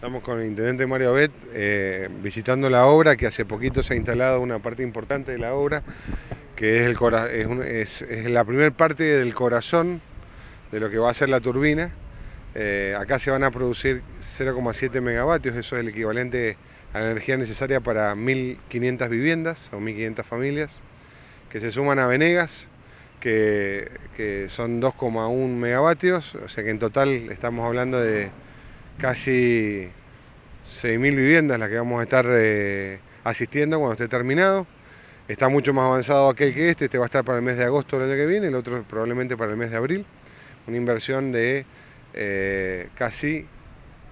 Estamos con el intendente Mario Abet eh, visitando la obra, que hace poquito se ha instalado una parte importante de la obra, que es, el, es, la primera parte del corazón de lo que va a ser la turbina. Eh, acá se van a producir 0,7 megavatios, eso es el equivalente a la energía necesaria para 1.500 viviendas o 1.500 familias, que se suman a Venegas, que son 2,1 megavatios, o sea que en total estamos hablando de casi 6.000 viviendas las que vamos a estar eh, asistiendo cuando esté terminado. Está mucho más avanzado aquel que este, este va a estar para el mes de agosto del año que viene, el otro probablemente para el mes de abril. Una inversión de eh, casi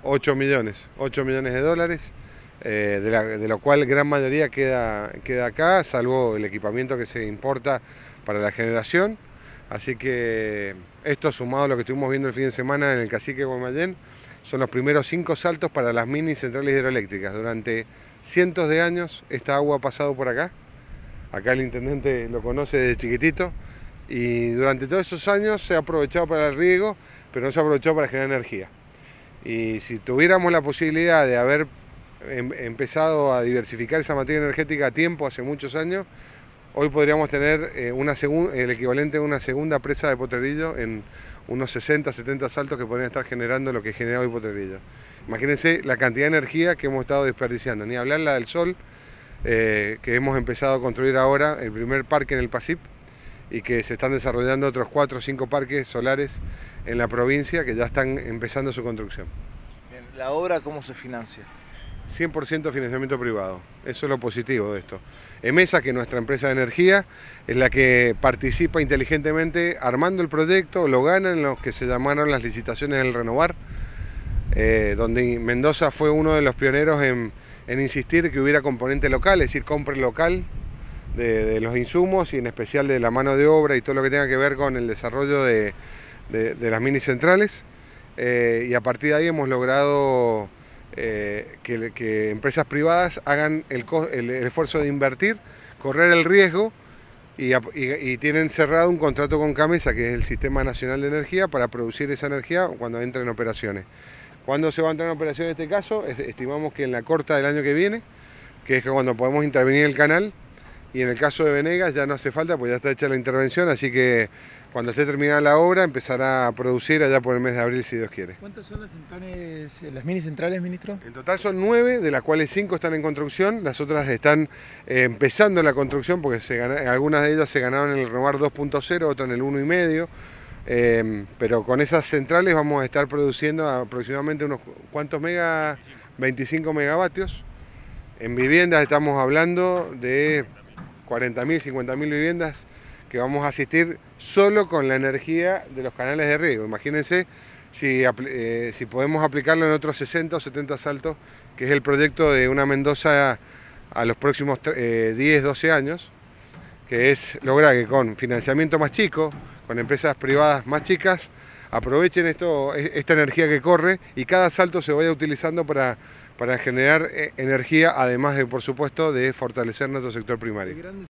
8 millones, millones de dólares, eh, de, la, lo cual gran mayoría queda, queda acá, salvo el equipamiento que se importa para la generación. Así que esto sumado a lo que estuvimos viendo el fin de semana en el Cacique Guaymallén, son los primeros cinco saltos para las mini centrales hidroeléctricas. Durante cientos de años esta agua ha pasado por acá. Acá el intendente lo conoce desde chiquitito. Y durante todos esos años se ha aprovechado para el riego, pero no se ha aprovechado para generar energía. Y si tuviéramos la posibilidad de haber em-, empezado a diversificar esa materia energética a tiempo, hace muchos años, Hoy podríamos tener eh, el equivalente a una segunda presa de Potrerillo en unos 60, 70 saltos que podrían estar generando lo que genera hoy Potrerillo. Imagínense la cantidad de energía que hemos estado desperdiciando, ni hablarla del sol, eh, que hemos empezado a construir ahora el primer parque en el PASIP y que se están desarrollando otros 4 o 5 parques solares en la provincia que ya están empezando su construcción. ¿La obra cómo se financia? 100% financiamiento privado. Eso es lo positivo de esto. EMESA, que es nuestra empresa de energía, es la que participa inteligentemente armando el proyecto, lo gana en los que se llamaron las licitaciones del renovar, eh, donde Mendoza fue uno de los pioneros en, insistir que hubiera componente local, es decir, compra local de, los insumos y en especial de la mano de obra y todo lo que tenga que ver con el desarrollo de, las mini centrales. Eh, y a partir de ahí hemos logrado que, empresas privadas hagan el, esfuerzo de invertir, correr el riesgo y, tienen cerrado un contrato con CAMESA, que es el Sistema Nacional de Energía, para producir esa energía cuando entre en operaciones. ¿Cuándo se va a entrar en operación en este caso? Estimamos que en la corta del año que viene, que es cuando podemos intervenir el canal, y en el caso de Venegas ya no hace falta, pues ya está hecha la intervención, así que cuando esté terminada la obra empezará a producir allá por el mes de abril, si Dios quiere. ¿Cuántas son las eh, mini centrales, ministro? En total son nueve, de las cuales cinco están en construcción, las otras están eh, empezando la construcción porque algunas de ellas se ganaron en el Renovar 2.0, otras en el 1.5. Eh, pero con esas centrales vamos a estar produciendo aproximadamente unos cuantos megas, 25 megavatios. En viviendas estamos hablando de 40.000, 50.000 viviendas que vamos a asistir solo con la energía de los canales de riego. Imagínense si, eh, si podemos aplicarlo en otros 60 o 70 saltos, que es el proyecto de una Mendoza a los próximos 10, 12 eh, años, que es lograr que con financiamiento más chico, con empresas privadas más chicas, aprovechen esto, e, esta energía que corre y cada salto se vaya utilizando para, para generar eh, energía, además de, por supuesto, de fortalecer nuestro sector primario.